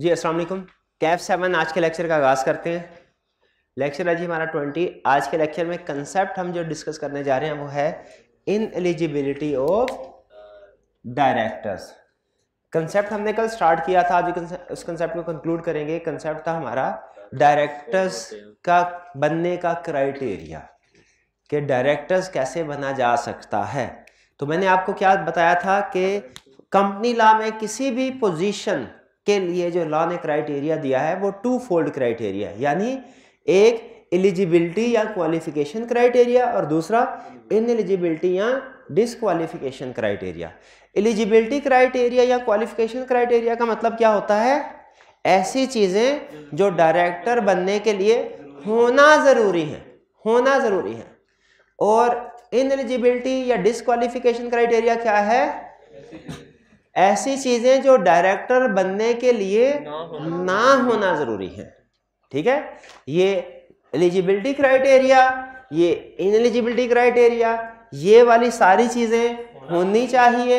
जी अस्सलाम वालेकुम कैफ सेवन आज के लेक्चर का आगाज़ करते हैं लेक्चर है जी हमारा ट्वेंटी आज के लेक्चर में कंसेप्ट हम जो डिस्कस करने जा रहे हैं वो है ineligibility of directors concept हमने कल स्टार्ट किया था अभी उस कंसेप्ट को कंक्लूड करेंगे कंसेप्ट था हमारा डायरेक्टर्स का बनने का क्राइटेरिया कि डायरेक्टर्स कैसे बना जा सकता है तो मैंने आपको क्या बताया था कि कंपनी ला में किसी भी पोजीशन के लिए जो लॉ ने क्राइटेरिया दिया है वो टू फोल्ड क्राइटेरिया यानी एक एलिजिबिलिटी या क्वालिफिकेशन क्राइटेरिया और दूसरा एलिजिबिलिटी या डिसक्वालिफिकेशन क्राइटेरिया एलिजिबिलिटी क्राइटेरिया या क्वालिफिकेशन क्राइटेरिया का मतलब क्या होता है ऐसी चीज़ें जो डायरेक्टर बनने के लिए होना ज़रूरी है होना ज़रूरी है और इन एलिजिबिलिटी या डिसक्वालिफिकेशन क्राइटेरिया क्या है ऐसी चीजें जो डायरेक्टर बनने के लिए ना होना जरूरी है ठीक है ये एलिजिबिलिटी क्राइटेरिया ये इनएलिजिबिलिटी क्राइटेरिया ये वाली सारी चीजें होनी चाहिए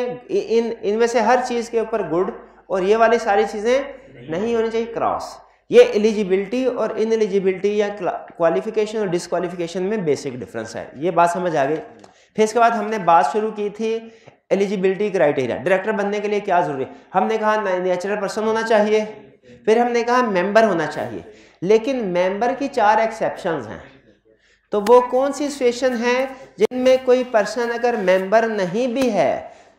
इन इनमें से हर चीज के ऊपर गुड और ये वाली सारी चीजें नहीं होनी चाहिए क्रॉस ये एलिजिबिलिटी और इन एलिजिबिलिटी या क्वालिफिकेशन और डिसक्वालिफिकेशन में बेसिक डिफरेंस है ये बात समझ आ गई फिर इसके बाद हमने बात शुरू की थी एलिजिबिलिटी क्राइटेरिया डायरेक्टर बनने के लिए क्या जरूरी है हमने कहा नेचुरल पर्सन होना चाहिए फिर हमने कहा मेंबर होना चाहिए लेकिन मेंबर की चार एक्सेप्शन हैं तो वो कौन सी सिचुएशन है जिनमें कोई पर्सन अगर मेंबर नहीं भी है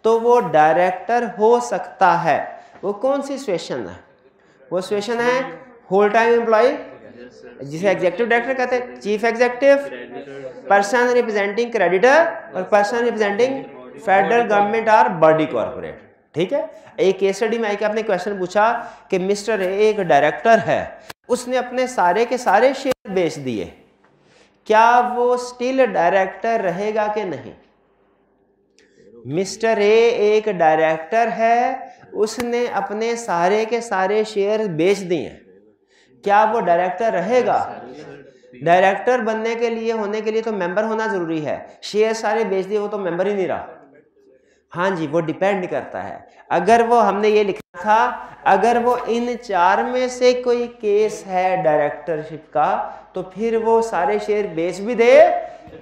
तो वो डायरेक्टर हो सकता है वो कौन सी सिचुएशन है वो सिचुएशन है होल टाइम एम्प्लॉय जिसे एग्जेक्टिव डायरेक्टर कहते हैं chief executive person representing creditor और person representing federal government or body corporate ठीक है एक एसडी में आई आपने क्वेश्चन पूछा कि मिस्टर ए एक डायरेक्टर है उसने अपने सारे के सारे शेयर बेच दिए क्या वो स्टिल डायरेक्टर रहेगा कि नहीं मिस्टर ए एक डायरेक्टर है उसने अपने सारे के सारे शेयर बेच दिए क्या वो डायरेक्टर रहेगा डायरेक्टर बनने के लिए होने के लिए तो मेंबर होना जरूरी है शेयर सारे बेच दिए वो तो मेंबर ही नहीं रहा हाँ जी वो डिपेंड करता है अगर वो हमने ये लिखा था अगर वो इन चार में से कोई केस है डायरेक्टरशिप का तो फिर वो सारे शेयर बेच भी दे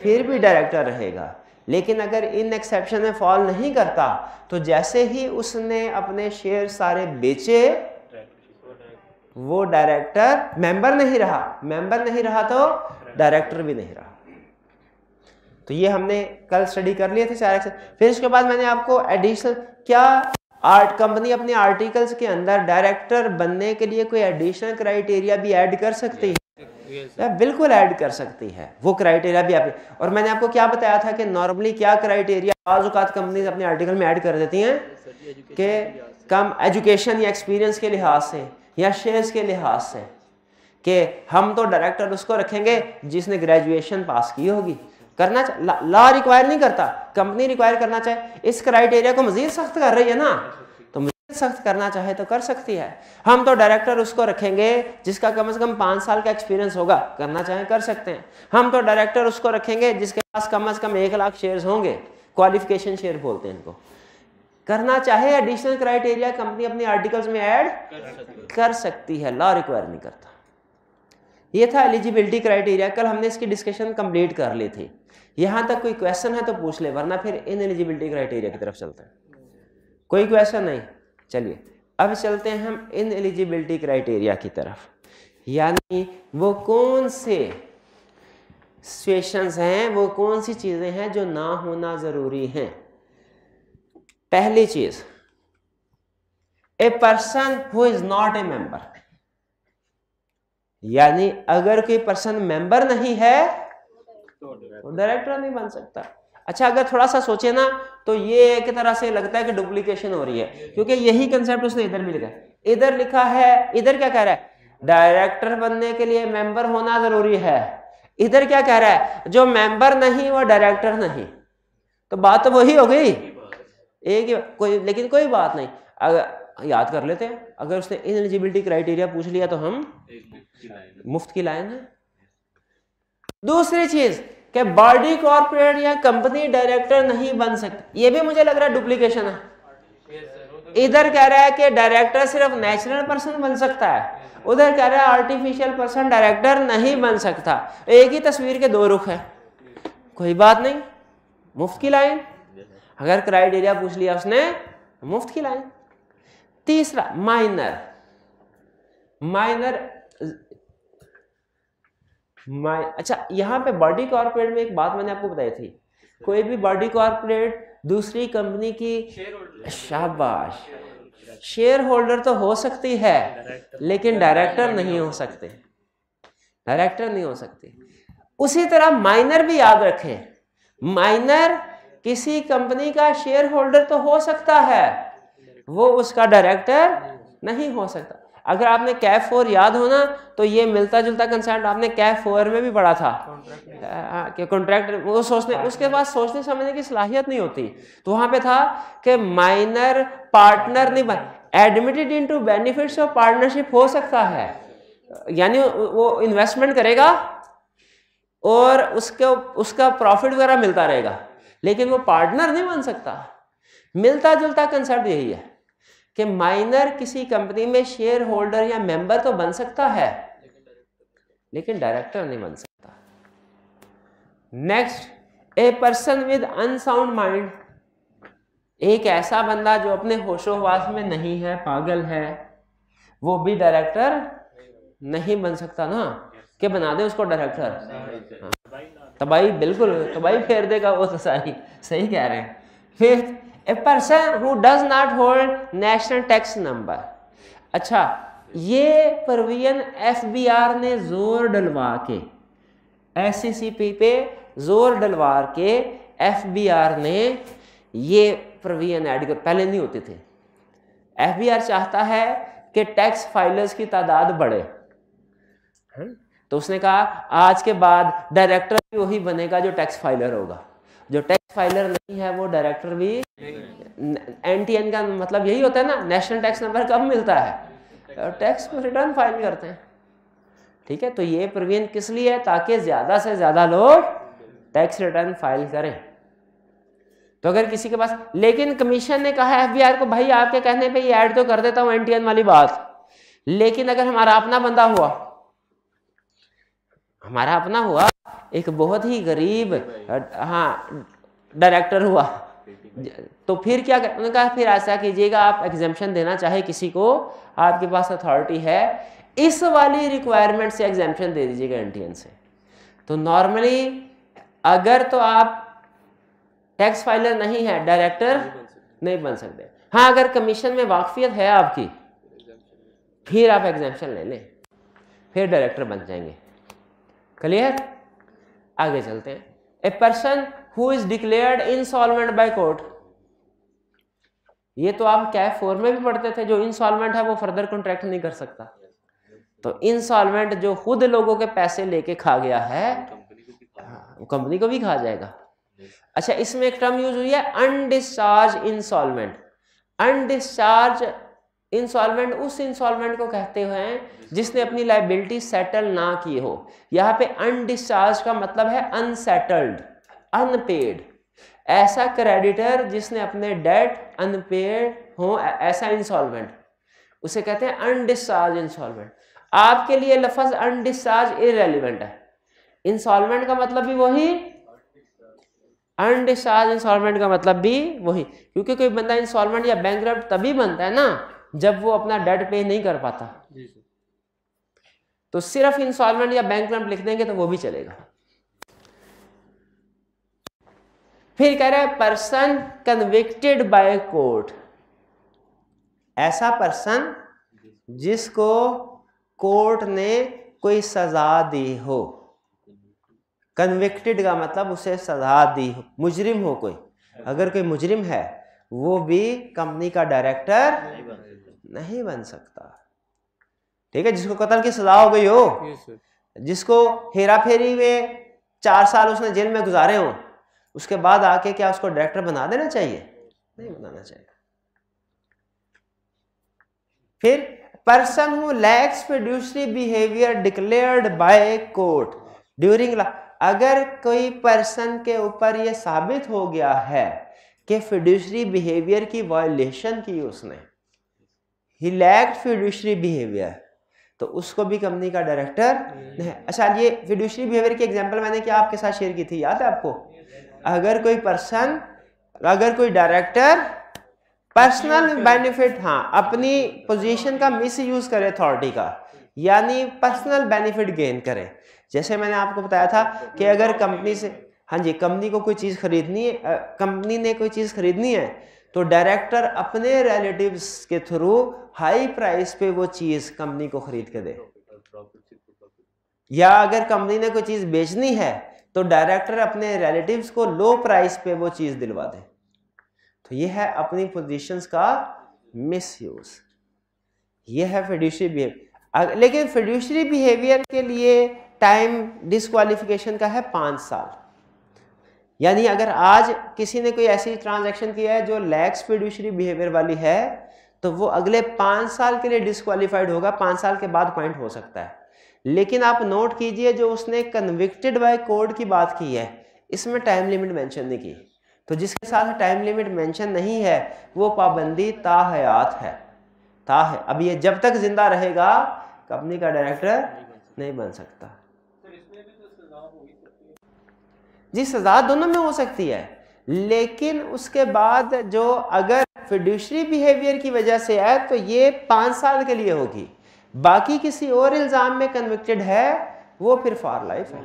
फिर भी डायरेक्टर रहेगा लेकिन अगर इन एक्सेप्शन में फॉल नहीं करता तो जैसे ही उसने अपने शेयर सारे बेचे वो डायरेक्टर मेंबर नहीं रहा मेंबर नहीं रहा तो डायरेक्टर भी नहीं रहा तो ये हमने कल स्टडी कर लिए थे चार एक्शन फिर इसके बाद मैंने आपको एडिशनल क्या आर्ट कंपनी अपने आर्टिकल्स के अंदर डायरेक्टर बनने के लिए कोई एडिशनल क्राइटेरिया भी ऐड कर सकती है बिल्कुल ऐड कर सकती है वो क्राइटेरिया भी आप और मैंने आपको क्या बताया था कि नॉर्मली क्या क्राइटेरिया बाज कंपनीज अपने आर्टिकल में ऐड कर देती हैं कि कम एजुकेशन या एक्सपीरियंस के लिहाज से या शेयर्स के लिहाज से कि हम तो डायरेक्टर उसको रखेंगे जिसने ग्रेजुएशन पास की होगी करना ला, लॉ रिक्वायर नहीं करता कंपनी रिक्वायर करना चाहे इस क्राइटेरिया को मजीद सख्त कर रही है ना तो मजीद सख्त करना चाहे तो कर सकती है हम तो डायरेक्टर उसको रखेंगे जिसका कम से कम पाँच साल का एक्सपीरियंस होगा करना चाहे कर सकते हैं हम तो डायरेक्टर उसको रखेंगे जिसके पास कम अज़ कम एक लाख शेयर होंगे क्वालिफिकेशन शेयर बोलते हैं इनको करना चाहे एडिशनल क्राइटेरिया कंपनी अपने आर्टिकल्स में ऐड कर, कर सकती है लॉ रिक्वायर नहीं करता ये था एलिजिबिलिटी क्राइटेरिया कल हमने इसकी डिस्कशन कंप्लीट कर ली थी यहां तक कोई क्वेश्चन है तो पूछ ले वरना फिर इन एलिजिबिलिटी क्राइटेरिया की तरफ चलते हैं कोई क्वेश्चन नहीं चलिए अब चलते हैं हम इन एलिजिबिलिटी क्राइटेरिया की तरफ यानी वो कौन से सिचुएशंस हैं वो कौन सी चीज़ें हैं जो ना होना ज़रूरी हैं पहली चीज़ a person who is not a member यानी अगर कोई पर्सन मेंबर नहीं है डायरेक्टर तो तो। नहीं बन सकता अच्छा अगर थोड़ा सा सोचे ना तो ये एक तरह से लगता है कि डुप्लीकेशन हो रही है क्योंकि यही कंसेप्ट उसने इधर भी लिखा इधर लिखा है इधर क्या कह रहा है डायरेक्टर बनने के लिए मेंबर होना जरूरी है इधर क्या कह रहा है जो मेंबर नहीं वो डायरेक्टर नहीं तो बात तो वही हो गई एक ही कोई लेकिन कोई बात नहीं अगर याद कर लेते हैं अगर उसने इन एलिजिबिलिटी क्राइटेरिया पूछ लिया तो हम मुफ्त की लाइन है दूसरी चीज कि बॉडी कॉर्पोरेट या कंपनी डायरेक्टर नहीं बन सकते ये भी मुझे लग रहा है डुप्लीकेशन है इधर कह रहा है कि डायरेक्टर सिर्फ नेचुरल पर्सन बन सकता है उधर कह रहा है आर्टिफिशियल पर्सन डायरेक्टर नहीं बन सकता एक ही तस्वीर के दो रुख है कोई बात नहीं मुफ्त की लाइन अगर क्राइटेरिया पूछ लिया उसने मुफ्त की लाइन तीसरा माइनर माइनर माई अच्छा यहाँ पे बॉडी कॉर्पोरेट में एक बात मैंने आपको बताई थी कोई भी बॉडी कॉर्पोरेट दूसरी कंपनी की शाबाश शेयर होल्डर तो हो सकती है लेकिन डायरेक्टर नहीं हो सकते डायरेक्टर नहीं हो सकते उसी तरह माइनर भी याद रखें माइनर किसी कंपनी का शेयर होल्डर तो हो सकता है वो उसका डायरेक्टर नहीं हो सकता अगर आपने कैफ फोर याद हो ना तो ये मिलता जुलता कंसेप्ट आपने कैफ फोर में भी पढ़ा था कि कॉन्ट्रैक्ट वो सोचने उसके बाद सोचने समझने की सलाहियत नहीं होती तो वहां पे था कि माइनर पार्टनर नहीं बन admitted into benefits of partnership हो सकता है यानी वो इन्वेस्टमेंट करेगा और उसके उसका प्रॉफिट वगैरह मिलता रहेगा लेकिन वो पार्टनर नहीं बन सकता मिलता जुलता कंसेप्ट यही है कि माइनर किसी कंपनी में शेयर होल्डर या मेंबर तो बन सकता है लेकिन डायरेक्टर नहीं बन सकता next a person with unsound mind एक ऐसा बंदा जो अपने होशोहवास में नहीं है पागल है वो भी डायरेक्टर नहीं बन सकता ना कि बना दे उसको डायरेक्टर हाँ। तबाही बिल्कुल तबाही फेर देगा वो तो सारी सही कह रहे हैं फिर a person who does not hold national tax number अच्छा ये बी एफबीआर ने जोर डलवा के एससीसीपी पे जोर डलवा के एफबीआर ने ये प्रोविजन ऐड कर पहले नहीं होते थे एफबीआर चाहता है कि टैक्स फाइलर्स की तादाद बढ़े तो उसने कहा आज के बाद डायरेक्टर भी वही बनेगा जो टैक्स फाइलर होगा जो टैक्स फाइलर नहीं है वो डायरेक्टर भी एन टी एन का मतलब यही होता है ना नेशनल टैक्स नंबर कब मिलता है टैक्स रिटर्न फाइल करते हैं ठीक है तो ये प्रवीण किस लिए है ताकि ज़्यादा से ज़्यादा लोग टैक्स रिटर्न फाइल करें तो अगर किसी के पास लेकिन कमीशन ने कहा एफबीआर को भाई आपके कहने पे ये ऐड तो कर देता टी एनटीएन वाली बात लेकिन अगर हमारा अपना बंदा हुआ हमारा अपना हुआ एक बहुत ही गरीब हाँ डायरेक्टर हुआ तो फिर क्या कर उन्होंने कहा फिर ऐसा कीजिएगा आप एग्जामेशन देना चाहे किसी को आपके पास अथॉरिटी है इस वाली रिक्वायरमेंट से एग्जामेशन दे दीजिएगा एन से तो नॉर्मली अगर तो आप टैक्स फाइलर नहीं है डायरेक्टर नहीं, नहीं बन सकते हाँ अगर कमीशन में वाकफियत है आपकी फिर आप एग्जामेशन ले लें फिर डायरेक्टर बन जाएंगे क्लियर आगे चलते हैं a person who is declared insolvent by court ये तो आप कैफ फोर में भी पढ़ते थे जो इनसॉल्वेंट है वो फर्दर कॉन्ट्रैक्ट नहीं कर सकता तो इनसॉल्वेंट जो खुद लोगों के पैसे लेके खा गया है कंपनी हाँ, को भी खा जाएगा अच्छा इसमें एक टर्म यूज हुई है अनडिस्चार्ज इंसॉल्वेंट अनडिस्चार्ज इंसॉल्वेंट उस इंसॉल्वेंट को कहते हुए जिसने अपनी लाइबिलिटी सेटल ना की हो यहाँ पे अनडिस्चार्ज का मतलब है अनसेटल्ड अनपेड ऐसा क्रेडिटर जिसने अपने डेट अनपेड हो ऐसा इंसॉल्वेंट उसे कहते हैं अनडिस्चार्ज इंसॉल्वेंट आपके लिए लफज अनडिस्चार्ज इरेलीवेंट है इंसॉल्वेंट का मतलब भी वही अनडिस्चार्ज इंसॉल्वेंट का मतलब भी वही क्योंकि कोई बंदा इंसॉल्वेंट या बैंक तभी बनता है ना जब वो अपना डेट पे नहीं कर पाता तो सिर्फ इंसॉल्वेंट या बैंक लिख देंगे तो वो भी चलेगा फिर कह रहा है पर्सन कन्विक्टेड बाय कोर्ट ऐसा पर्सन जिसको कोर्ट ने कोई सजा दी हो कन्विक्टेड का मतलब उसे सजा दी हो मुजरिम हो कोई अगर कोई मुजरिम है वो भी कंपनी का डायरेक्टर नहीं बन सकता ठीक है जिसको कत्ल की सजा हो गई हो जिसको हेरा फेरी में चार साल उसने जेल में गुजारे हों उसके बाद आके क्या उसको डायरेक्टर बना देना चाहिए नहीं बनाना चाहिए फिर person who lacks fiduciary behaviour declared by court during अगर कोई पर्सन के ऊपर ये साबित हो गया है कि फिड्यूशरी बिहेवियर की वायलेशन की उसने ही लैक्ड फिड्यूशरी बिहेवियर तो उसको भी कंपनी का डायरेक्टर नहीं अच्छा ये फिड्यूशरी बिहेवियर की एग्जांपल मैंने क्या आपके साथ शेयर की थी याद है आपको अगर कोई पर्सन अगर कोई डायरेक्टर पर्सनल बेनिफिट हाँ अपनी पोजीशन का मिस यूज करे अथॉरिटी का यानी पर्सनल बेनिफिट गेन करे जैसे मैंने आपको बताया था कि अगर कंपनी से हाँ जी कंपनी को कोई चीज़ खरीदनी है कंपनी ने कोई चीज़ खरीदनी है तो डायरेक्टर अपने रिलेटिव्स के थ्रू हाई प्राइस पे वो चीज़ कंपनी को खरीद के दे या अगर कंपनी ने कोई चीज़ बेचनी है तो डायरेक्टर अपने रिलेटिव्स को लो प्राइस पे वो चीज़ दिलवा दे तो ये है अपनी पोजीशंस का मिसयूज ये है फिड्यूशरी बिहेवियर लेकिन फिड्यूशरी बिहेवियर के लिए टाइम डिसक्वालिफिकेशन का है पांच साल यानी अगर आज किसी ने कोई ऐसी ट्रांजैक्शन किया है जो लैक्स फिड्यूशरी बिहेवियर वाली है तो वो अगले पांच साल के लिए डिसक्वालीफाइड होगा पांच साल के बाद पॉइंट हो सकता है लेकिन आप नोट कीजिए जो उसने कन्विक्टेड बाय कोर्ट की बात की है इसमें टाइम लिमिट मेंशन नहीं की तो जिसके साथ टाइम लिमिट मेंशन नहीं है वो पाबंदी ताहयात है है अब ये जब तक जिंदा रहेगा कंपनी का डायरेक्टर नहीं बन सकता जी सजा दोनों में हो सकती है लेकिन उसके बाद जो अगर फिड्यूशरी बिहेवियर की वजह से है तो ये पाँच साल के लिए होगी बाकी किसी और इल्ज़ाम में कन्विक्टेड है वो फिर फॉर लाइफ है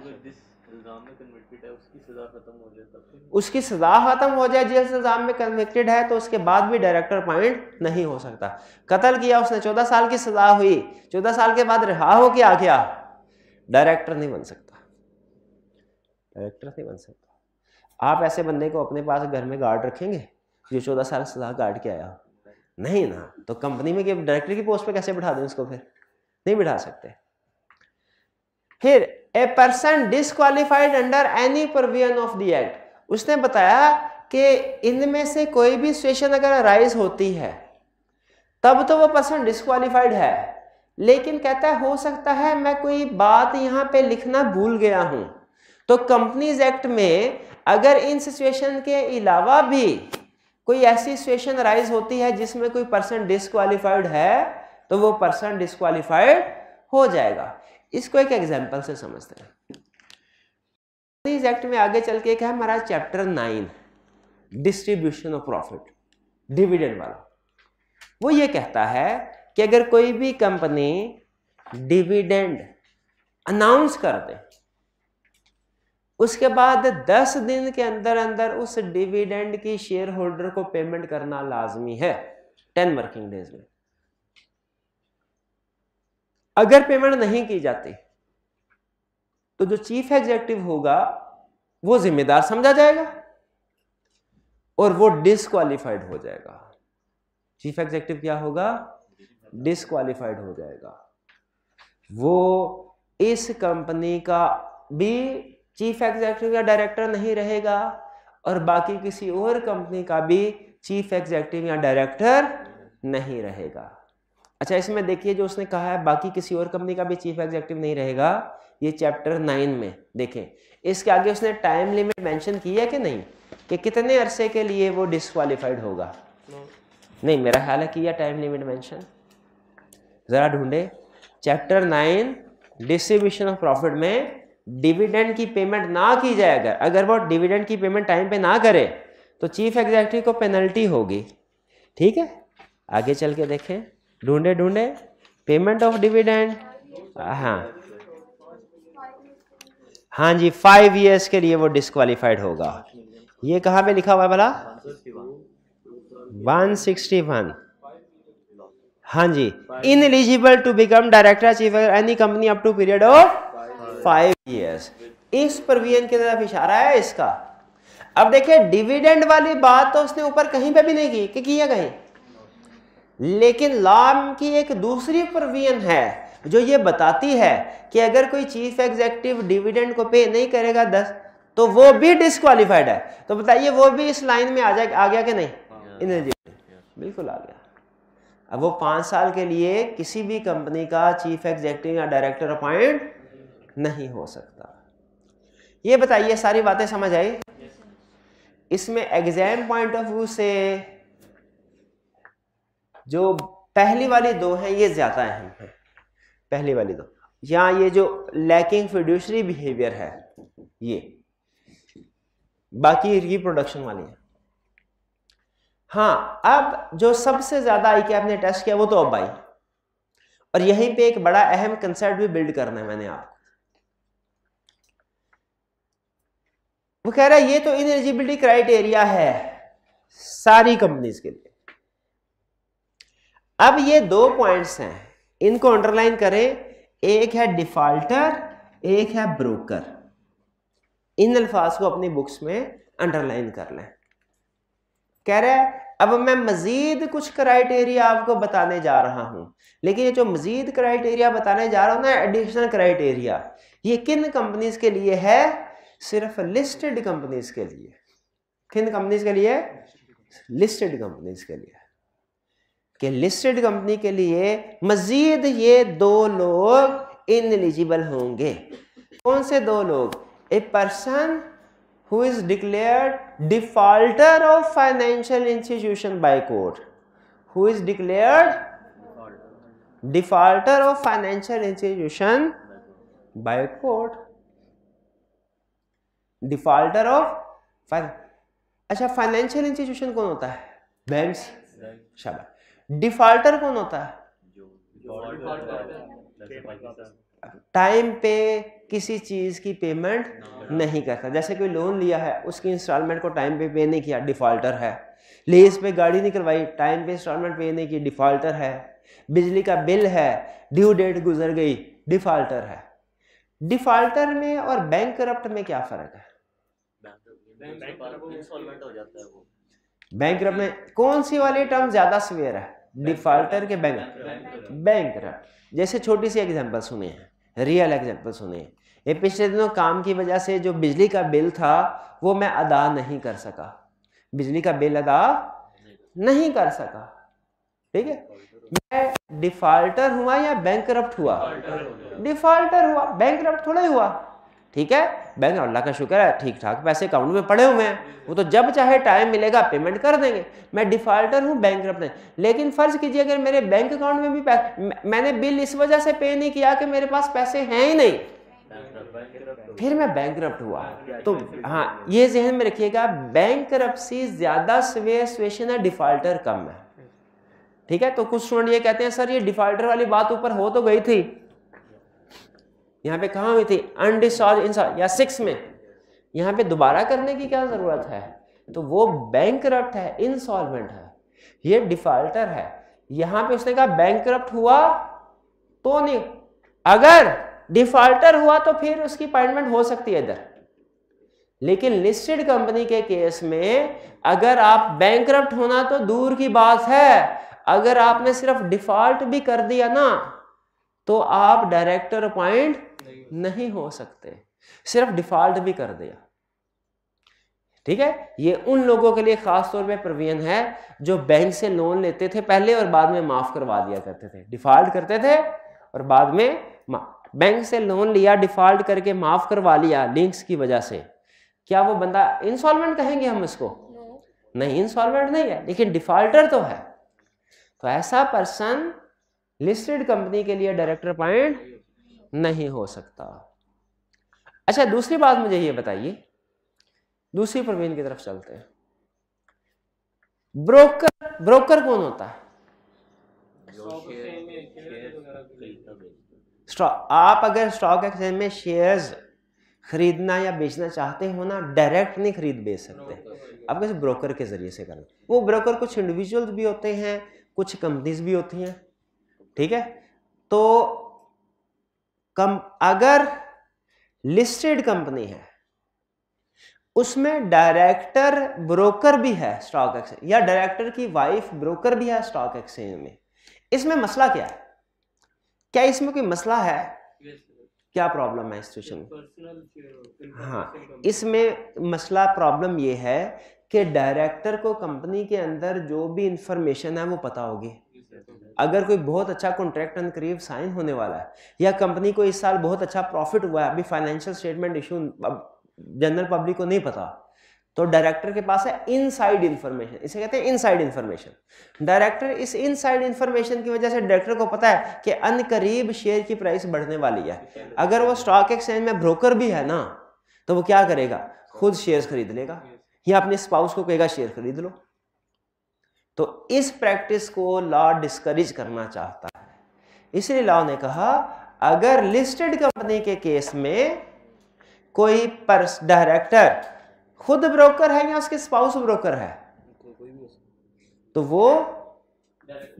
उसकी सजा खत्म हो जाए जिस इल्ज़ाम में कन्विक्टेड है तो उसके बाद भी डायरेक्टर अपॉइंट नहीं हो सकता कत्ल किया उसने चौदह साल की सजा हुई चौदह साल के बाद रिहा हो क्या गया डायरेक्टर नहीं बन सकता डायरेक्टर नहीं बन सकता आप ऐसे बंदे को अपने पास घर में गार्ड रखेंगे जो चौदह साल सजा गार्ड के आया नहीं ना तो कंपनी में डायरेक्टर की पोस्ट पर कैसे बैठा दें उसको फिर नहीं बिठा सकते फिर a person disqualified under any provision of the act उसने बताया कि इनमें से कोई भी सिचुएशन अगर अराइज होती है तब तो वो पर्सन डिसक्वालिफाइड है लेकिन कहता है हो सकता है मैं कोई बात यहां पे लिखना भूल गया हूं तो कंपनीज एक्ट में अगर इन सिचुएशन के अलावा भी कोई ऐसी सिचुएशन राइज होती है जिसमें कोई पर्सन डिसक्वालिफाइड है तो वो पर्सन डिस्कालीफाइड हो जाएगा इसको एक एग्जाम्पल से समझते हैं इस एक्ट में आगे चल के एक है हमारा chapter nine distribution of profit dividend वाला वो ये कहता है कि अगर कोई भी कंपनी डिविडेंड अनाउंस कर दे उसके बाद दस दिन के अंदर अंदर उस डिविडेंड की शेयर होल्डर को पेमेंट करना लाजमी है टेन वर्किंग डेज में अगर पेमेंट नहीं की जाती तो जो चीफ एग्जेक्टिव होगा वो जिम्मेदार समझा जाएगा और वो डिसक्वालिफाइड हो जाएगा चीफ एग्जेक्टिव क्या होगा डिसक्वालिफाइड हो जाएगा वो इस कंपनी का भी चीफ एग्जेक्टिव या डायरेक्टर नहीं रहेगा और बाकी किसी और कंपनी का भी चीफ एग्जेक्टिव या डायरेक्टर नहीं रहेगा अच्छा इसमें देखिए जो उसने कहा है बाकी किसी और कंपनी का भी चीफ एग्जीक्यूटिव नहीं रहेगा ये चैप्टर नाइन में देखें इसके आगे उसने टाइम लिमिट मेंशन की है कि नहीं कि कितने अरसे के लिए वो डिसक्वालीफाइड होगा नहीं मेरा ख्याल है किया टाइम लिमिट मेंशन ज़रा ढूंढे chapter nine distribution of profit में डिविडेंड की पेमेंट ना की जाए अगर अगर वो डिविडेंड की पेमेंट टाइम पे ना करे तो चीफ एग्जीक्यूटिव को पेनल्टी होगी ठीक है आगे चल के देखें ढूंढे ढूंढे पेमेंट ऑफ डिविडेंड हाँ हाँ जी फाइव इयर्स के लिए वो डिस्कालीफाइड होगा ये कहा पे लिखा हुआ है भला 161 हाँ जी ineligible to become director chief any company up to period of five years इस प्रोविजन की तरफ इशारा है इसका अब देखिए डिविडेंड वाली बात तो उसने ऊपर कहीं पे भी नहीं की कि किया कहीं लेकिन लाम की एक दूसरी प्रोविजन है जो ये बताती है कि अगर कोई चीफ एग्जेक्टिव डिविडेंड को पे नहीं करेगा दस तो वो भी डिसक्वालीफाइड है तो बताइए वो भी इस लाइन में आ जाए आ गया कि नहीं हाँ। इन बिल्कुल आ गया अब वो पांच साल के लिए किसी भी कंपनी का चीफ एग्जेक्टिव या डायरेक्टर अपॉइंट नहीं हो सकता ये बताइए सारी बातें समझ आई इसमें एग्जाम पॉइंट ऑफ व्यू से जो पहली वाली दो हैं ये ज़्यादा अहम है पहली वाली दो या ये जो लैकिंग फिड्यूशरी बिहेवियर है ये बाकी रिप्रोडक्शन वाली है हाँ अब जो सबसे ज़्यादा आई के आपने टेस्ट किया वो तो अब आई और यहीं पे एक बड़ा अहम कंसेप्ट भी बिल्ड करना है मैंने आपको वो कह रहा है ये तो इनएलिजिबिलिटी क्राइटेरिया है सारी कंपनीज के लिए अब ये दो पॉइंट्स हैं इनको अंडरलाइन करें एक है डिफॉल्टर एक है ब्रोकर इन अल्फाज को अपनी बुक्स में अंडरलाइन कर लें कह रहे अब मैं मजीद कुछ क्राइटेरिया आपको बताने जा रहा हूं लेकिन ये जो मजीद क्राइटेरिया बताने जा रहा हूं ना एडिशनल क्राइटेरिया ये किन कंपनीज के लिए है सिर्फ लिस्टेड कंपनीज के लिए किन कंपनीज के लिए लिस्टेड कंपनीज के लिए कि लिस्टेड कंपनी के लिए मज़ीद ये दो लोग इन एलिजिबल होंगे कौन से दो लोग a person who is declared defaulter of financial institution by court who is declared defaulter of financial institution by court defaulter of अच्छा फाइनेंशियल इंस्टीट्यूशन कौन होता है बैंक शाबाश डिफॉल्टर कौन होता है टाइम पे किसी चीज की पेमेंट नहीं करता जैसे कोई लोन लिया है उसकी इंस्टॉलमेंट को टाइम पे पे नहीं किया डिफॉल्टर है लेस पे गाड़ी नहीं करवाई टाइम पे इंस्टॉलमेंट पे नहीं की डिफॉल्टर है बिजली का बिल है ड्यू डेट गुजर गई डिफॉल्टर है डिफॉल्टर में और बैंक करप्ट में क्या फर्क है बैंक करप्ट हो जाता है वो बैंक में कौन सी वाली टर्म ज्यादा सिवियर है डिफॉल्टर के बैंक बैंक जैसे छोटी सी एग्जांपल सुने रियल एग्जांपल सुने ये पिछले दिनों काम की वजह से जो बिजली का बिल था वो मैं अदा नहीं कर सका बिजली का बिल अदा नहीं कर सका ठीक है मैं डिफॉल्टर हुआ या बैंक हुआ डिफॉल्टर हुआ बैंक थोड़ा ही हुआ ठीक है बैंक अल्लाह का शुक्र है ठीक ठाक पैसे अकाउंट में पड़े हुए हैं वो तो जब चाहे टाइम मिलेगा पेमेंट कर देंगे मैं डिफाल्टर हूँ बैंक रफ्त लेकिन फ़र्ज़ कीजिए अगर मेरे बैंक अकाउंट में भी पैसे मैंने बिल इस वजह से पे नहीं किया कि मेरे पास पैसे हैं ही नहीं फिर मैं बैंक करप्ट हुआ तो हाँ ये जहन में रखिएगा बैंक ज़्यादा सवेर सिचुएशन है डिफ़ॉल्टर कम है ठीक है तो कुछ स्टूडेंट ये कहते हैं सर ये डिफ़ॉल्टर वाली बात ऊपर हो तो गई थी यहाँ पे कहाँ हुई थी अनडिसॉल्व इन या सिक्स में यहाँ पे दोबारा करने की क्या ज़रूरत है तो वो बैंक है इंसॉल्वेंट है ये डिफॉल्टर है यहाँ पे उसने कहा बैंक हुआ तो नहीं अगर डिफॉल्टर हुआ तो फिर उसकी अपॉइंटमेंट हो सकती है इधर लेकिन लिस्टेड कंपनी के केस में अगर आप बैंक होना तो दूर की बात है अगर आपने सिर्फ डिफॉल्ट भी कर दिया ना तो आप डायरेक्टर अपॉइंट नहीं हो सकते सिर्फ डिफॉल्ट भी कर दिया ठीक है ये उन लोगों के लिए खास तौर पे प्रवीण है जो बैंक से लोन लेते थे पहले और बाद में माफ करवा दिया करते थे डिफॉल्ट करते थे और बाद में बैंक से लोन लिया डिफॉल्ट करके माफ करवा लिया लिंक्स की वजह से क्या वो बंदा इंस्टॉलमेंट कहेंगे हम इसको नहीं इंस्टॉलमेंट नहीं है लेकिन डिफॉल्टर तो है तो ऐसा पर्सन लिस्टेड कंपनी के लिए डायरेक्टर अपॉइंट नहीं हो सकता अच्छा दूसरी बात मुझे ये बताइए दूसरी प्रवीण की तरफ चलते हैं ब्रोकर ब्रोकर कौन होता है आप अगर स्टॉक एक्सचेंज में शेयर्स खरीदना या बेचना चाहते हो ना डायरेक्ट नहीं खरीद बेच सकते आप किसी ब्रोकर के जरिए से करना वो ब्रोकर कुछ इंडिविजुअल्स भी होते हैं कुछ कंपनीज भी होती हैं ठीक है तो कम अगर लिस्टेड कंपनी है उसमें डायरेक्टर ब्रोकर भी है स्टॉक एक्सचेंज या डायरेक्टर की वाइफ ब्रोकर भी है स्टॉक एक्सचेंज में इसमें मसला क्या है क्या इसमें कोई मसला है क्या प्रॉब्लम है सिचुएशन में हाँ इसमें मसला प्रॉब्लम ये है कि डायरेक्टर को कंपनी के अंदर जो भी इंफॉर्मेशन है वो पता होगी अगर कोई बहुत अच्छा कॉन्ट्रैक्ट एंड करीब साइन होने वाला है या कंपनी को इस साल बहुत अच्छा प्रॉफिट हुआ है अभी financial statement issue general public को नहीं पता तो डायरेक्टर के पास है इनसाइड इंफॉर्मेशन इसे कहते हैं इनसाइड इंफॉर्मेशन डायरेक्टर इस इनसाइड इंफॉर्मेशन की वजह से डायरेक्टर को पता है कि अन करीब शेयर की प्राइस बढ़ने वाली है अगर वो स्टॉक एक्सचेंज में ब्रोकर भी है ना तो वो क्या करेगा खुद शेयर खरीद लेगा या अपने स्पाउस को कहेगा शेयर खरीद लो तो इस प्रैक्टिस को लॉ डिस्करेज करना चाहता है इसलिए लॉ ने कहा अगर लिस्टेड कंपनी के केस में कोई पर्स डायरेक्टर खुद ब्रोकर है या उसके स्पाउस ब्रोकर है तो वो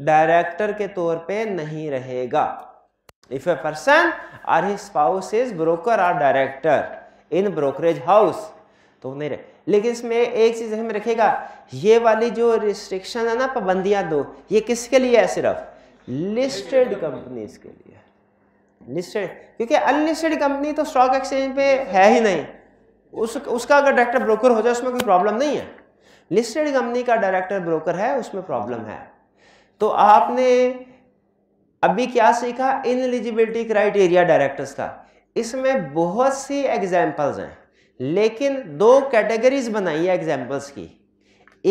डायरेक्टर के तौर पे नहीं रहेगा if a person or he spouse is broker or director in brokerage house तो नहीं रहे लेकिन इसमें एक चीज़ हम रखेगा ये वाली जो रिस्ट्रिक्शन है ना पाबंदियाँ दो ये किसके लिए है सिर्फ लिस्टेड कंपनीज के लिए लिस्टेड क्योंकि अनलिस्टेड कंपनी तो स्टॉक एक्सचेंज पे है ही नहीं उस उसका अगर डायरेक्टर ब्रोकर हो जाए उसमें कोई प्रॉब्लम नहीं है लिस्टेड कंपनी का डायरेक्टर ब्रोकर है उसमें प्रॉब्लम है तो आपने अभी क्या सीखा एलिजिबिलिटी क्राइटेरिया डायरेक्टर्स का इसमें बहुत सी एग्जाम्पल्स हैं लेकिन दो कैटेगरीज बनाई है एग्जाम्पल्स की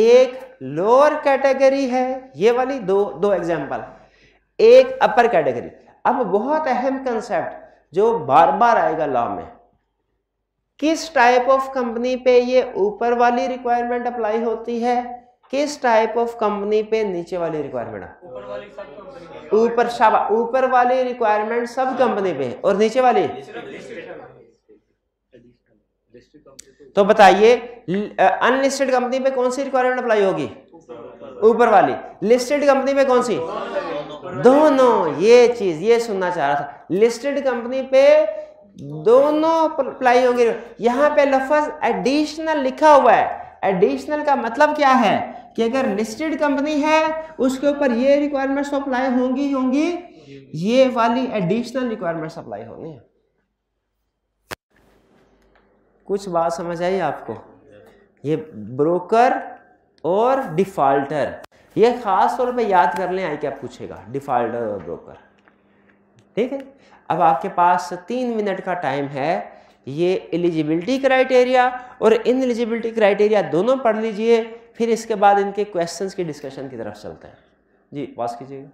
एक लोअर कैटेगरी है ये वाली दो दो एग्जाम्पल एक अपर कैटेगरी अब बहुत अहम कंसेप्ट जो बार बार आएगा लॉ में किस टाइप ऑफ कंपनी पे ये ऊपर वाली रिक्वायरमेंट अप्लाई होती है किस टाइप ऑफ कंपनी पे नीचे वाली रिक्वायरमेंट ऊपर ऊपर वाली रिक्वायरमेंट सब कंपनी पे और नीचे वाली तो बताइए अनलिस्टेड कंपनी में कौन सी रिक्वायरमेंट अप्लाई होगी ऊपर वाली लिस्टेड कंपनी में कौन सी दोनों ये चीज ये सुनना चाह रहा था लिस्टेड कंपनी पे दोनों अप्लाई होंगे यहां पे लफज एडिशनल लिखा हुआ है एडिशनल का मतलब क्या है कि अगर लिस्टेड कंपनी है उसके ऊपर ये रिक्वायरमेंट्स अप्लाई तो होंगी होंगी ये वाली एडिशनल रिक्वायरमेंट्स अप्लाई होंगी कुछ बात समझ आई आपको ये ब्रोकर और डिफ़ाल्टर ये ख़ास तौर पे याद कर लें आई क्या पूछेगा डिफ़ाल्टर और ब्रोकर ठीक है अब आपके पास तीन मिनट का टाइम है ये एलिजिबिलिटी क्राइटेरिया और इन एलिजिबिलिटी क्राइटेरिया दोनों पढ़ लीजिए फिर इसके बाद इनके क्वेश्चंस की डिस्कशन की तरफ चलते हैं जी पास कीजिएगा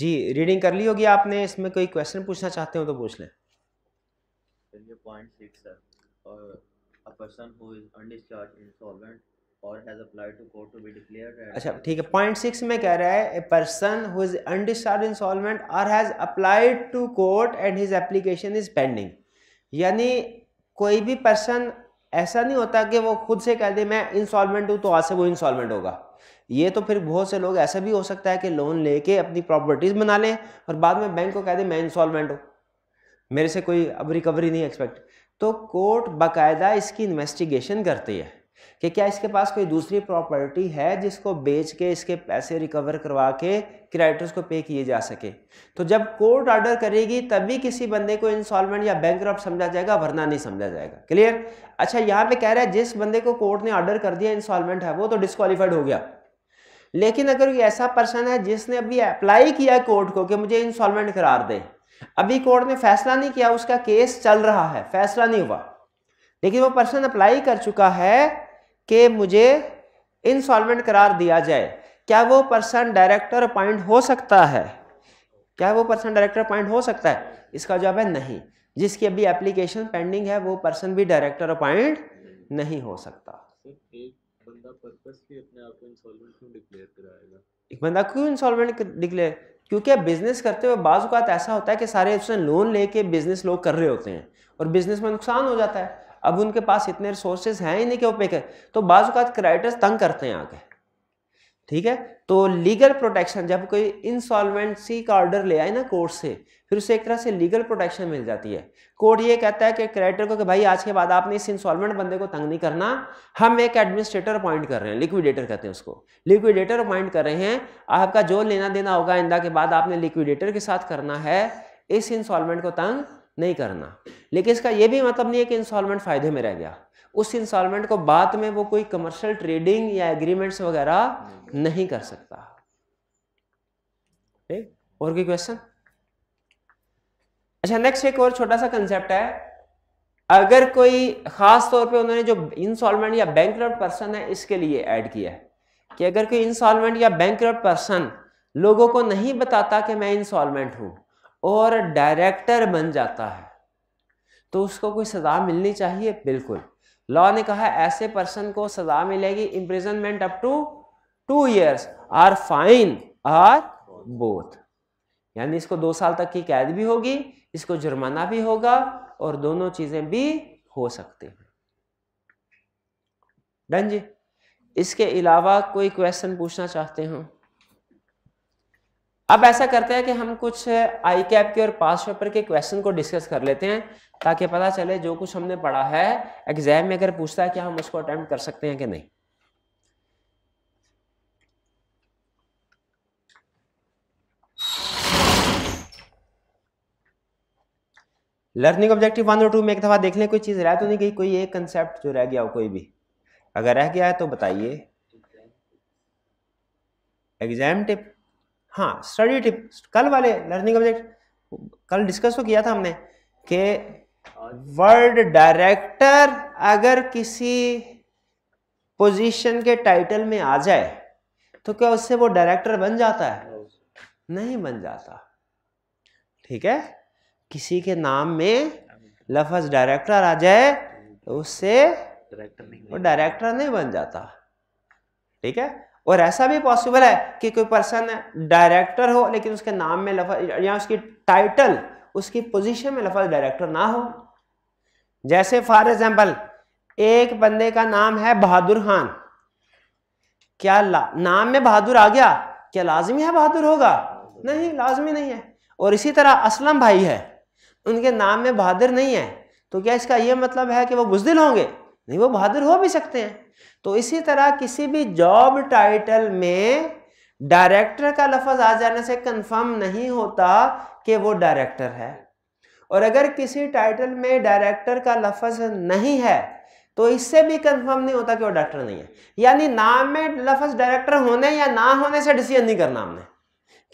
जी रीडिंग कर ली होगी आपने इसमें कोई क्वेश्चन पूछना चाहते हो तो पूछ लें इसलिए पॉइंट सिक्स है और a person who is undischarged insolvent और has applied to court to be declared अच्छा ठीक है पॉइंट सिक्स में कह रहा है a person who is undischarged insolvent और has applied to court and his application is pending यानी कोई भी पर्सन ऐसा नहीं होता कि वो खुद से कह दे मैं इंस्टॉलमेंट हूँ तो आज से वो इंस्टॉलमेंट होगा ये तो फिर बहुत से लोग ऐसा भी हो सकता है कि लोन लेके अपनी प्रॉपर्टीज़ बना लें और बाद में बैंक को कह दे मैं इंस्टॉलमेंट हूँ मेरे से कोई अब रिकवरी नहीं एक्सपेक्ट तो कोर्ट बाकायदा इसकी इन्वेस्टिगेशन करती है कि क्या इसके पास कोई दूसरी प्रॉपर्टी है जिसको बेच के इसके पैसे रिकवर करवा के क्रेडिटर्स को पे किए जा सके तो जब कोर्ट ऑर्डर करेगी तभी किसी बंदे को इंस्टॉलमेंट या बैंक समझा जाएगा वरना नहीं समझा जाएगा क्लियर अच्छा यहाँ पे कह रहा है जिस बंदे को कोर्ट ने ऑर्डर कर दिया इंस्टॉलमेंट है वो तो डिस्कालीफाइड हो गया लेकिन अगर ऐसा पर्सन है जिसने अभी अप्लाई किया कोर्ट को कि मुझे इंस्टॉलमेंट करार दे अभी कोर्ट ने फैसला नहीं किया उसका केस चल रहा है फैसला नहीं हुआ लेकिन वो पर्सन अप्लाई कर चुका है कि मुझे इंसॉलमेंट करार दिया जाए क्या वो पर्सन डायरेक्टर अपॉइंट हो सकता है क्या वो पर्सन डायरेक्टर अपॉइंट हो सकता है इसका जवाब है नहीं जिसकी अभी एप्लीकेशन पेंडिंग है वो पर्सन भी डायरेक्टर अपॉइंट नहीं हो सकता एक बंदा क्यों इंसॉलमेंट डिक्लेयर क्योंकि अब बिजनेस करते हुए बाजूकात ऐसा होता है कि सारे उसने लोन लेके बिजनेस लोग कर रहे होते हैं और बिजनेस में नुकसान हो जाता है अब उनके पास इतने रिसोर्सेज हैं ही नहीं कि वो पे कर तो बाजूकात क्राइटर्स तंग करते हैं आगे ठीक है तो लीगल प्रोटेक्शन जब कोई इंसॉल्वेंसी का ऑर्डर ले आए ना कोर्ट से फिर उसे एक तरह से लीगल प्रोटेक्शन मिल जाती है कोर्ट ये कहता है कि क्रेडिटर को कि भाई आज के बाद आपने इस इंसॉल्वेंट बंदे को तंग नहीं करना हम एक एडमिनिस्ट्रेटर अपॉइंट कर रहे हैं लिक्विडेटर कहते हैं उसको लिक्विडेटर अपॉइंट कर रहे हैं आपका जो लेना देना होगा इंदा के बाद आपने लिक्विडेटर के साथ करना है इस इंस्टॉलमेंट को तंग नहीं करना लेकिन इसका यह भी मतलब नहीं है कि इंस्टॉलमेंट फायदे में रह गया उस इंस्टॉलमेंट को बाद में वो कोई कमर्शियल ट्रेडिंग या एग्रीमेंट्स वगैरह नहीं, कर सकता ठीक और कोई क्वेश्चन अच्छा नेक्स्ट एक और छोटा सा कंसेप्ट है अगर कोई खास तौर पे उन्होंने जो इंस्टॉलमेंट या बैंक पर्सन है इसके लिए ऐड किया है कि अगर कोई इंस्टॉलमेंट या बैंक पर्सन लोगों को नहीं बताता कि मैं इंस्टॉलमेंट हूं और डायरेक्टर बन जाता है तो उसको कोई सजा मिलनी चाहिए बिल्कुल लॉ ने कहा ऐसे पर्सन को सजा मिलेगी imprisonment up to two years or fine or both यानी इसको दो साल तक की कैद भी होगी इसको जुर्माना भी होगा और दोनों चीजें भी हो सकती हैं डन जी इसके अलावा कोई क्वेश्चन पूछना चाहते हो अब ऐसा करते हैं कि हम कुछ आई कैप के और पास पेपर के क्वेश्चन को डिस्कस कर लेते हैं ताकि पता चले जो कुछ हमने पढ़ा है एग्जाम में अगर पूछता है क्या हम उसको अटैम्प्ट कर सकते हैं कि नहीं लर्निंग ऑब्जेक्टिव वन और टू में एक दफ़ा देख लें कोई चीज़ रह तो नहीं गई कोई एक कंसेप्ट जो रह गया हो कोई भी अगर रह गया है तो बताइए एग्जाम टिप हाँ स्टडी टिप कल वाले लर्निंग ऑब्जेक्ट कल डिस्कस तो किया था हमने कि वर्ड डायरेक्टर अगर किसी पोजीशन के टाइटल में आ जाए तो क्या उससे वो डायरेक्टर बन जाता है नहीं बन जाता ठीक है किसी के नाम में लफज डायरेक्टर आ जाए तो उससे डायरेक्टर नहीं वो डायरेक्टर नहीं बन जाता ठीक है और ऐसा भी पॉसिबल है कि कोई पर्सन डायरेक्टर हो लेकिन उसके नाम में लफ या उसकी टाइटल उसकी पोजीशन में लफज डायरेक्टर ना हो जैसे फॉर एग्जांपल एक बंदे का नाम है बहादुर खान क्या नाम में बहादुर आ गया क्या लाजमी है बहादुर होगा नहीं लाजमी नहीं है और इसी तरह असलम भाई है उनके नाम में बहादुर नहीं है तो क्या इसका यह मतलब है कि वो बुजदिल होंगे नहीं वो बहादुर हो भी सकते हैं तो इसी तरह किसी भी जॉब टाइटल में डायरेक्टर का लफज आ जाने से कंफर्म नहीं होता कि वो डायरेक्टर है और अगर किसी टाइटल में डायरेक्टर का लफज नहीं है तो इससे भी कंफर्म नहीं होता कि वो डायरेक्टर नहीं है यानी नाम में लफज डायरेक्टर होने या ना होने से डिसीजन नहीं करना हमने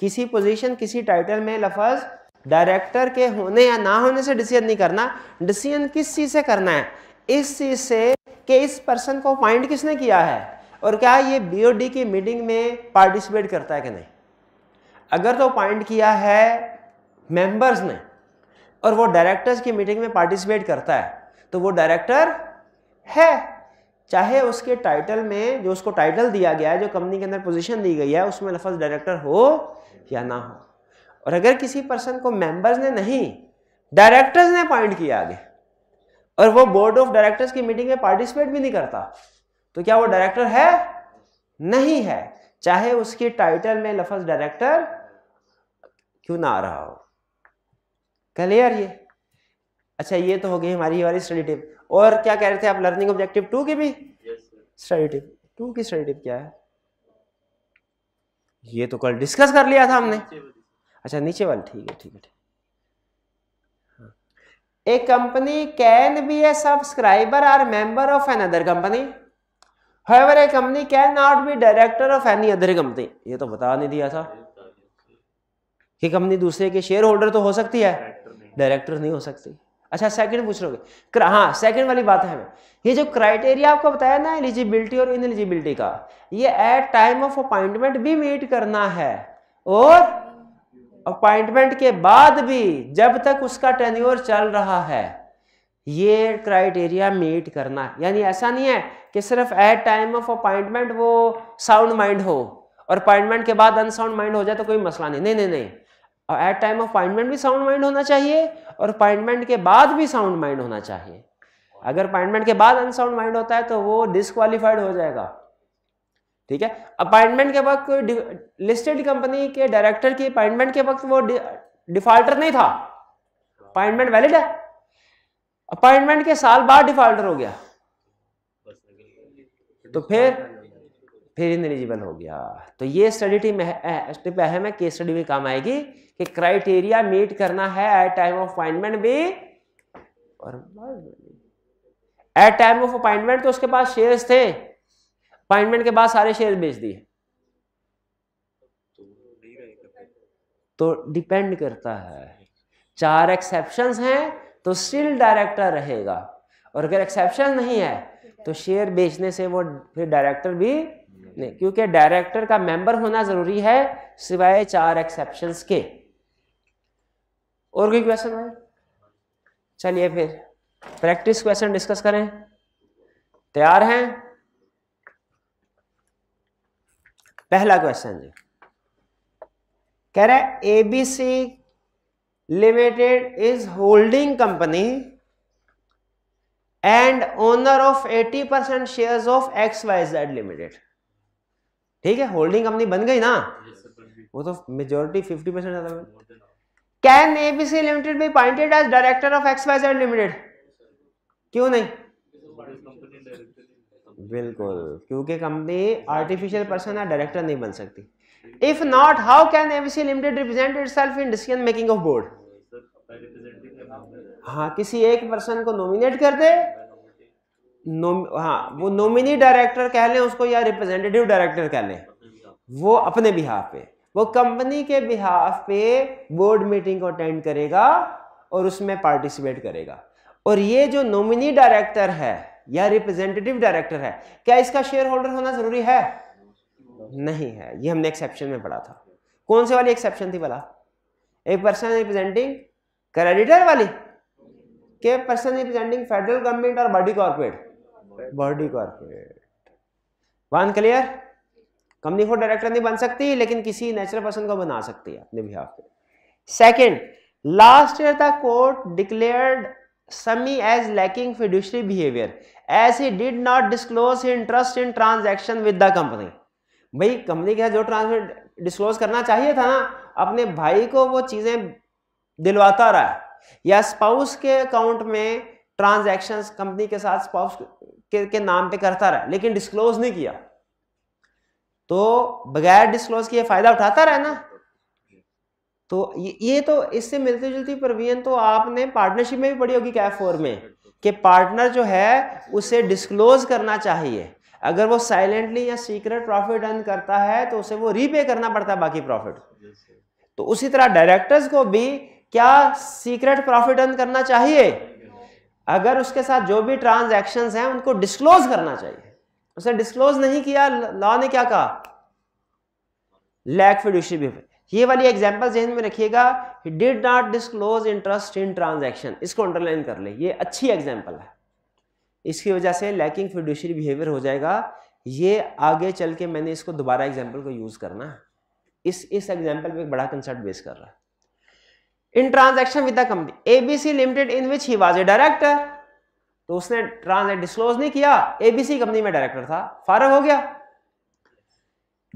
किसी पोजीशन किसी टाइटल में लफज डायरेक्टर के होने या ना होने से डिसीजन नहीं करना डिसीजन किस चीज़ से करना है इस चीज़ से कि इस पर्सन को फाइंड किसने किया है और क्या ये बीओडी की मीटिंग में पार्टिसिपेट करता है कि नहीं अगर तो पॉइंट किया है मेंबर्स ने और वो डायरेक्टर्स की मीटिंग में पार्टिसिपेट करता है तो वो डायरेक्टर है चाहे उसके टाइटल में जो उसको टाइटल दिया गया है जो कंपनी के अंदर पोजीशन दी गई है उसमें लफज डायरेक्टर हो या ना हो और अगर किसी पर्सन को मेंबर्स ने नहीं डायरेक्टर्स ने अपॉइंट किया आगे और वो बोर्ड ऑफ डायरेक्टर्स की मीटिंग में पार्टिसिपेट भी नहीं करता तो क्या वो डायरेक्टर है नहीं है चाहे उसकी टाइटल में लफज डायरेक्टर क्यों ना आ रहा हो क्लियर ये अच्छा ये तो हो गई हमारी हमारी स्टडी टिप और क्या कह रहे थे आप लर्निंग ऑब्जेक्टिव टू की भी स्टडी टिप टू की स्टडी टिप क्या है ये तो कल डिस्कस कर लिया था हमने अच्छा नीचे वाले ठीक है ठीक है ठीक a company can be a subscriber or member of an other company however a company can not be director of any other company ये तो बता नहीं दिया था कि कंपनी दूसरे के शेयर होल्डर तो हो सकती है डायरेक्टर नहीं हो सकती अच्छा सेकंड पूछ लोगे हाँ सेकंड वाली बात है ये जो क्राइटेरिया आपको बताया ना एलिजिबिलिटी और इनएलिजिबिलिटी का ये एट टाइम ऑफ अपॉइंटमेंट भी मीट करना है और अपॉइंटमेंट के बाद भी जब तक उसका टेन्योर चल रहा है ये क्राइटेरिया मीट करना यानी ऐसा नहीं है कि सिर्फ एट टाइम ऑफ अपॉइंटमेंट वो साउंड माइंड हो और अपॉइंटमेंट के बाद अनसाउंड माइंड हो जाए तो कोई मसला नहीं नहीं नहीं नहीं एट टाइम ऑफ अपॉइंटमेंट भी साउंड माइंड होना चाहिए और अपॉइंटमेंट के बाद भी साउंड माइंड होना चाहिए अगर अपॉइंटमेंट के बाद अनसाउंड माइंड होता है तो वो डिसक्वालीफाइड हो जाएगा ठीक है अपॉइंटमेंट के वक्त लिस्टेड कंपनी के डायरेक्टर की अपॉइंटमेंट के वक्त वो डिफॉल्टर नहीं था अपॉइंटमेंट वैलिड है अपॉइंटमेंट के साल बाद डिफॉल्टर हो गया तो फिर फिर इन एलिजिबल हो गया तो ये स्टडी टीम स्टेप अहम है केस स्टडी में काम आएगी कि क्राइटेरिया मीट करना है एट टाइम ऑफ अपॉइंटमेंट भी और एट टाइम ऑफ अपॉइंटमेंट तो उसके पास शेयर्स थे अपॉइंटमेंट के बाद सारे शेयर बेच दिए तो डिपेंड करता है चार एक्सेप्शन हैं तो स्टिल डायरेक्टर रहेगा और अगर एक्सेप्शन नहीं है तो शेयर बेचने से वो फिर डायरेक्टर भी नहीं क्योंकि डायरेक्टर का मेंबर होना जरूरी है सिवाय चार एक्सेप्शन के और कोई क्वेश्चन है चलिए फिर प्रैक्टिस क्वेश्चन डिस्कस करें तैयार हैं पहला क्वेश्चन जी कह रहा है ABC limited is holding company and owner of 80 percent share of X Y Z limited ठीक है होल्डिंग कंपनी बन गई ना वो तो majority 50 percent can ABC limited be appointed as director of X Y Z limited क्यों नहीं बिल्कुल क्योंकि कंपनी आर्टिफिशियल पर्सन या डायरेक्टर नहीं बन सकती if not how can ABC limited represent itself in decision making of board हाँ किसी एक पर्सन को नॉमिनेट कर दे हाँ वो नॉमिनी डायरेक्टर कह लें उसको या रिप्रेजेंटेटिव डायरेक्टर कह लें वो अपने बिहाफ पे वो कंपनी के बिहाफ पे बोर्ड मीटिंग को अटेंड करेगा और उसमें पार्टिसिपेट करेगा और ये जो नॉमिनी डायरेक्टर है या रिप्रेजेंटेटिव डायरेक्टर है क्या इसका शेयर होल्डर होना जरूरी है नहीं है ये हमने एक्सेप्शन में पढ़ा था कौन से वाली एक्सेप्शन थी भला ए पर्सन रिप्रेजेंटिंग क्रेडिटर वाली के पर्सन रिप्रेजेंटिंग फेडरल गवर्नमेंट और body corporate body corporate one clear company for director नहीं बन सकती लेकिन किसी नेचुरल पर्सन को बना सकती है अपने बिहाफ पे second last year the court declared Sami as lacking fiduciary behaviour as he did not disclose interest in transaction with the company भाई कंपनी के साथ जो ट्रांसफर डिस्कलोज करना चाहिए था ना अपने भाई को वो चीज़ें दिलवाता रहा या स्पाउस के अकाउंट में ट्रांजैक्शन कंपनी के साथ स्पाउस के, के नाम पे करता रहा लेकिन डिस्क्लोज नहीं किया तो बगैर डिस्क्लोज किए फायदा उठाता रहा ना तो ये, ये तो इससे मिलती जुलती प्रवीण तो आपने पार्टनरशिप में भी पढ़ी होगी कैफ फोर में कि पार्टनर जो है उसे डिस्क्लोज करना चाहिए अगर वो साइलेंटली या सीक्रेट प्रॉफिट अर्न करता है तो उसे वो रीपे करना पड़ता है बाकी प्रॉफिट तो उसी तरह डायरेक्टर्स को भी क्या सीक्रेट प्रॉफिट अर्न करना चाहिए अगर उसके साथ जो भी ट्रांजैक्शंस हैं उनको डिस्क्लोज करना चाहिए उसे डिस्क्लोज नहीं किया लॉ ने क्या कहा लैक फिड्यूशी भी ये वाली एग्जाम्पल जहन में रखिएगा he did not disclose interest in transaction इसको अंडरलाइन कर ले ये अच्छी एग्जाम्पल है इसकी वजह से लैकिंग फिड्यूशरी बिहेवियर हो जाएगा ये आगे चल के मैंने इसको दोबारा एग्जाम्पल को यूज़ करना है इस इस एग्जाम्पल पे एक बड़ा कंसर्ट बेस कर रहा है in transaction with the company C limited in which he was a director तो उसने ट्रांस डिस्कलोज नहीं किया एबीसी कंपनी में डायरेक्टर था फारग हो गया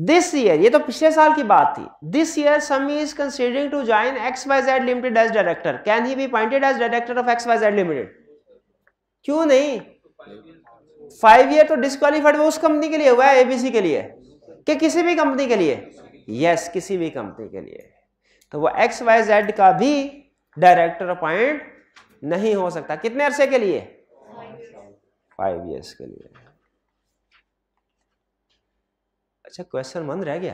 दिस ईयर ये तो पिछले साल की बात थी this year Sami is considering to join X Y Z limited as director can he be appointed as director of X Y Z limited क्यों नहीं फाइव ईयर तो डिस्कालीफाइड वो उस कंपनी के लिए हुआ है एबीसी के लिए कि किसी भी कंपनी के लिए यस yes, किसी भी कंपनी के लिए तो वो एक्स वाई जेड का भी डायरेक्टर अपॉइंट नहीं हो सकता कितने अरसे के लिए फाइव ईयर्स के लिए अच्छा क्वेश्चन वन रह गया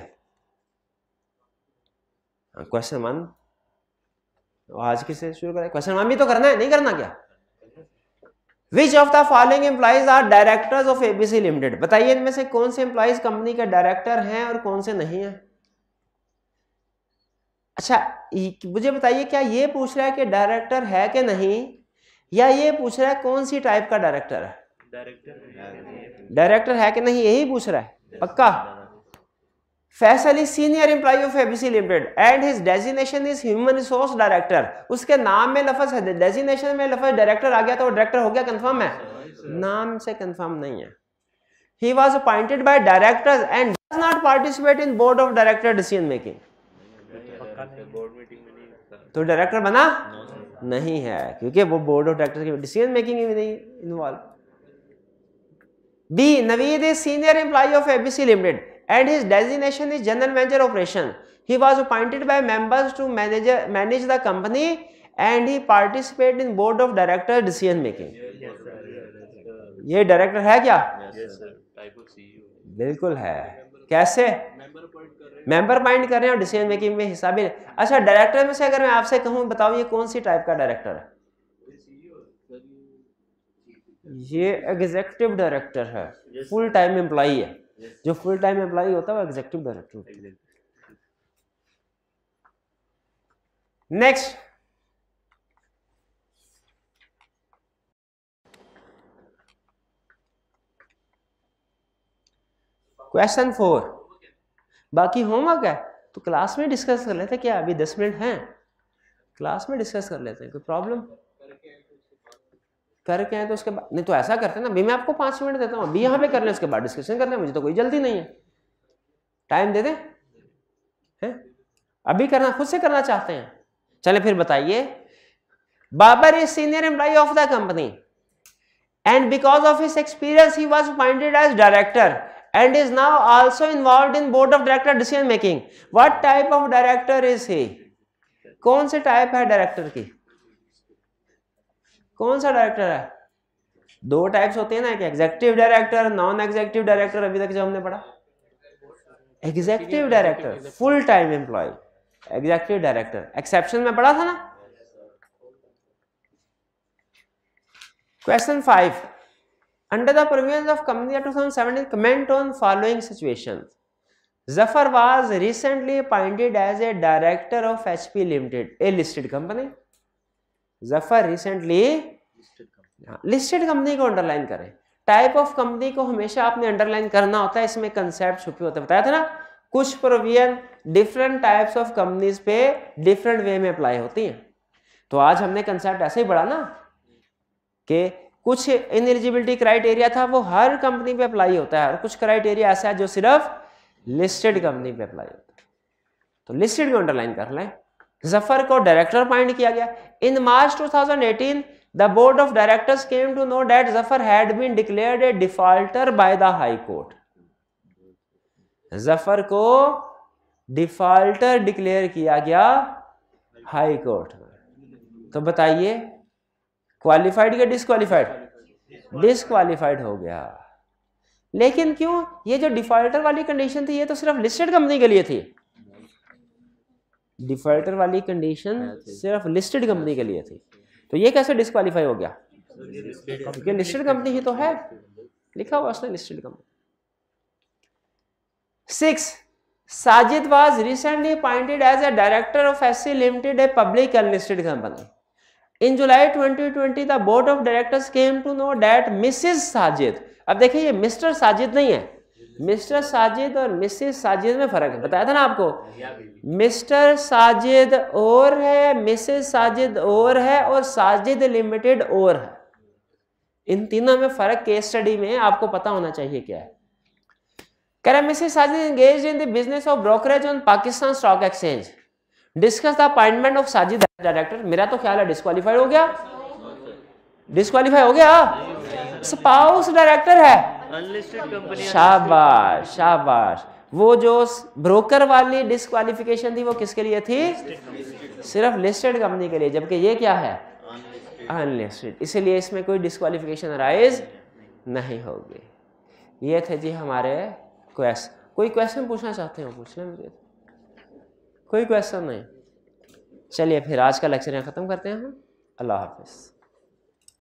क्वेश्चन हाँ, वन तो आज किसे शुरू करें क्वेश्चन वन भी तो करना है नहीं करना क्या which of the following employees are directors of ABC limited बताइए इनमें से कौन से एम्प्लॉज कंपनी के डायरेक्टर हैं और कौन से नहीं है अच्छा मुझे बताइए क्या ये पूछ रहा है कि डायरेक्टर है कि नहीं या ये पूछ रहा है कौन सी टाइप का डायरेक्टर है डायरेक्टर है कि नहीं यही पूछ रहा है पक्का Faisal is senior employee of ABC limited and his designation is human resource director उसके नाम में लफज है डेजिनेशन में लफज डायरेक्टर आ गया तो डायरेक्टर हो गया कंफर्म है नाम से कंफर्म नहीं है he was appointed by director and does not participate in board of director decision making तो डायरेक्टर बना नहीं है क्योंकि वो बोर्ड ऑफ डायरेक्टर की डिसीजन मेकिंग भी नहीं involve B Naveed is senior employee of ABC limited and his designation is general manager operation he was appointed by members to manager manage the company and he participate in board of director decision making ये director है क्या बिल्कुल yes, है कैसे member appoint कर रहे हैं decision making में हिस्सा भी अच्छा डायरेक्टर में से अगर मैं आपसे कहूँ बताओ ये कौन सी टाइप का डायरेक्टर है e ये एग्जीक्यूटिव डायरेक्टर है फुल टाइम एम्प्लॉ है जो फुल टाइम एम्प्लॉय होता है वो एग्जीक्यूटिव डायरेक्टर होता है नेक्स्ट क्वेश्चन फोर बाकी होमवर्क है तो क्लास में डिस्कस कर लेते हैं क्या अभी दस मिनट हैं क्लास में डिस्कस कर लेते हैं कोई प्रॉब्लम करके आए तो उसके बाद नहीं तो ऐसा करते ना अभी मैं आपको पाँच मिनट देता हूँ अभी यहाँ पे कर लें उसके बाद डिस्कशन कर लें मुझे तो कोई जल्दी नहीं है टाइम दे दें है अभी करना खुद से करना चाहते हैं चले फिर बताइए Babar is senior employee of the company and because of his experience he was appointed as director and is now also involve in board of director decision making what type of director is he कौन से type है director की कौन सा director है दो types होते हैं ना एक executive director non executive director अभी तक जो हमने पढ़ा executive director full time employee executive director exception में पढ़ा था ना question five under the provision of company seventeen comment on following situation Zafar was recently appointed as a director of P limited a listed company Zafar recently listed company को underline करें type of company को हमेशा आपने underline करना होता है इसमें concept छुपे होते बताया था ना कुछ provision different types of companies पे डिफरेंट वे में अप्लाई होती हैं तो आज हमने कंसेप्ट ऐसे ही बढ़ा ना कि कुछ इन एलिजिबिलिटी क्राइटेरिया था वो हर कंपनी पे अप्लाई होता है और कुछ क्राइटेरिया ऐसा है जो सिर्फ लिस्टेड कंपनी पे अप्लाई होता है तो लिस्टेड में अंडरलाइन कर लें जफर को डायरेक्टर अपॉइंट किया गया in March 2018 the board of directors came to know that Zafar had been declared a defaulter by the high court Zafar को डिफॉल्टर डिक्लेयर किया गया हाई कोर्ट तो बताइए क्वालिफाइड या डिसक्वालिफाइड डिसक्वालिफाइड हो गया लेकिन क्यों ये जो डिफॉल्टर वाली कंडीशन थी ये तो सिर्फ लिस्टेड कंपनी के लिए थी डिफॉल्टर वाली कंडीशन सिर्फ लिस्टेड कंपनी के लिए थी तो ये कैसे डिस्कालीफाई हो गया क्योंकि लिस्टेड कंपनी ही तो है लिखा हुआ उसने listed company six Sajid was recently appointed as a director of S limited a public unlisted company in July 2020 the board of directors came to know that Mrs Sajid अब देखिए ये मिस्टर साजिद नहीं है मिस्टर साजिद और मिसेस साजिद में फ़र्क है बताया था ना आपको मिस्टर साजिद और है मिसेस साजिद और है और साजिद लिमिटेड और है इन तीनों में फ़र्क केस स्टडी में आपको पता होना चाहिए क्या है कह रहे Mrs Sajid engage in the business of brokerage on Pakistan stock exchange discuss the appointment of Sajid director मेरा तो ख्याल है डिस्कालीफाइड हो गया डिस्कालीफाई हो गया स्पाउस डायरेक्टर है शाबाश शाबाश वो जो ब्रोकर वाली डिस्कालीफिकेशन थी वो किसके लिए थी सिर्फ लिस्टेड कंपनी के लिए जबकि ये क्या है अनलिस्टेड इसलिए इसमें कोई डिस्कालीफिकेशन राइज नहीं होगी ये थे जी हमारे क्वेश्चन कोई क्वेश्चन पूछना चाहते हो लें मुझे कोई क्वेश्चन नहीं चलिए फिर आज का लेक्चर यहाँ ख़त्म करते हैं हम अल्लाह हाफिज़